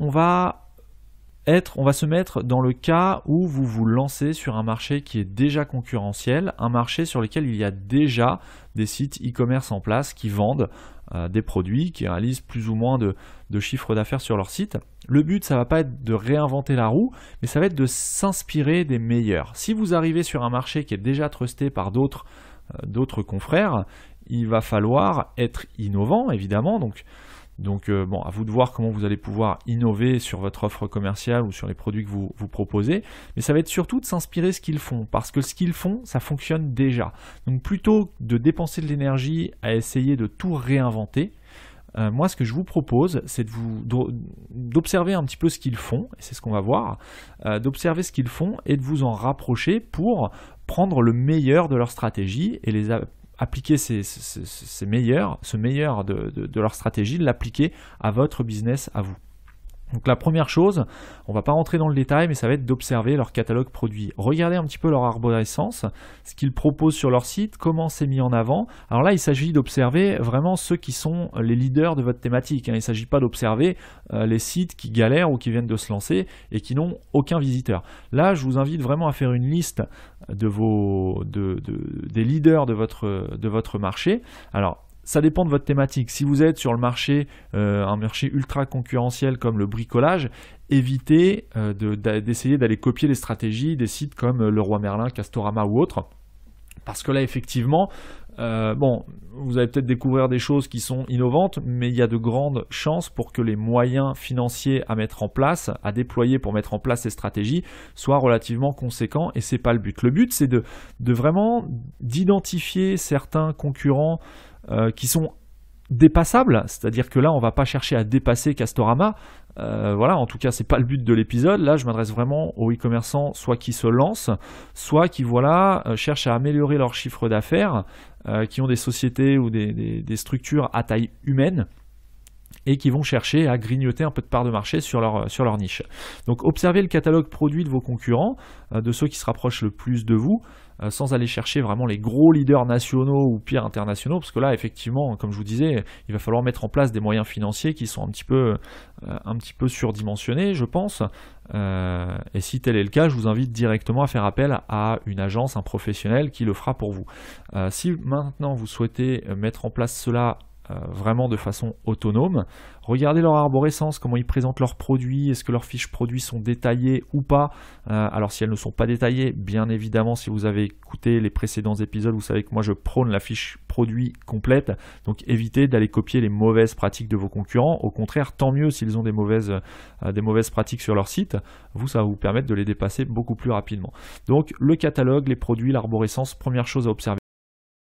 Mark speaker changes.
Speaker 1: on va être, on va se mettre dans le cas où vous vous lancez sur un marché qui est déjà concurrentiel, un marché sur lequel il y a déjà des sites e-commerce en place qui vendent euh, des produits, qui réalisent plus ou moins de, chiffres d'affaires sur leur site. Le but, ça ne va pas être de réinventer la roue, mais ça va être de s'inspirer des meilleurs. Si vous arrivez sur un marché qui est déjà trusté par d'autres euh, confrères, il va falloir être innovant, évidemment. Donc, donc euh, bon, à vous de voir comment vous allez pouvoir innover sur votre offre commerciale ou sur les produits que vous, vous proposez, mais ça va être surtout de s'inspirer de ce qu'ils font, parce que ce qu'ils font, ça fonctionne déjà. Donc plutôt de dépenser de l'énergie à essayer de tout réinventer, euh, moi ce que je vous propose, c'est de vous d'observer un petit peu ce qu'ils font, et c'est ce qu'on va voir, euh, d'observer ce qu'ils font et de vous en rapprocher pour prendre le meilleur de leur stratégie et les, appliquer ces, meilleurs, ce meilleur de leur stratégie, l'appliquer à votre business, à vous. Donc la première chose, on va pas rentrer dans le détail, mais ça va être d'observer leur catalogue produit. Regardez un petit peu leur arborescence, ce qu'ils proposent sur leur site, comment c'est mis en avant. Alors là, il s'agit d'observer vraiment ceux qui sont les leaders de votre thématique. Hein. Il ne s'agit pas d'observer euh, les sites qui galèrent ou qui viennent de se lancer et qui n'ont aucun visiteur. Là, je vous invite vraiment à faire une liste des leaders de votre, de votre marché. Alors, ça dépend de votre thématique. Si vous êtes sur le marché, euh, un marché ultra concurrentiel comme le bricolage, évitez euh, d'essayer d'aller copier les stratégies des sites comme euh, Le Roi Merlin, Castorama ou autres. Parce que là, effectivement, euh, bon, vous allez peut-être découvrir des choses qui sont innovantes, mais il y a de grandes chances pour que les moyens financiers à mettre en place, à déployer pour mettre en place ces stratégies, soient relativement conséquents et c'est pas le but. Le but, c'est de, vraiment d'identifier certains concurrents euh, qui sont dépassable, c'est-à-dire que là on va pas chercher à dépasser Castorama, euh, voilà, en tout cas c'est pas le but de l'épisode, là je m'adresse vraiment aux e-commerçants, soit qui se lancent, soit qui voilà, euh, cherchent à améliorer leur chiffre d'affaires, euh, qui ont des sociétés ou des structures à taille humaine, et qui vont chercher à grignoter un peu de part de marché sur leur, sur leur niche. Donc observez le catalogue produit de vos concurrents, euh, de ceux qui se rapprochent le plus de vous, euh, sans aller chercher vraiment les gros leaders nationaux ou pire internationaux, parce que là, effectivement, comme je vous disais, il va falloir mettre en place des moyens financiers qui sont un petit peu, euh, un petit peu surdimensionnés, je pense. et si tel est le cas, je vous invite directement à faire appel à une agence, un professionnel qui le fera pour vous. si maintenant vous souhaitez mettre en place cela euh, vraiment de façon autonome. Regardez leur arborescence, comment ils présentent leurs produits, est-ce que leurs fiches produits sont détaillées ou pas. Euh, alors si elles ne sont pas détaillées, bien évidemment, si vous avez écouté les précédents épisodes, vous savez que moi je prône la fiche produit complète. Donc évitez d'aller copier les mauvaises pratiques de vos concurrents. Au contraire, tant mieux s'ils ont des mauvaises, euh, des mauvaises pratiques sur leur site. Vous, ça va vous permettre de les dépasser beaucoup plus rapidement. Donc le catalogue, les produits, l'arborescence, première chose à observer.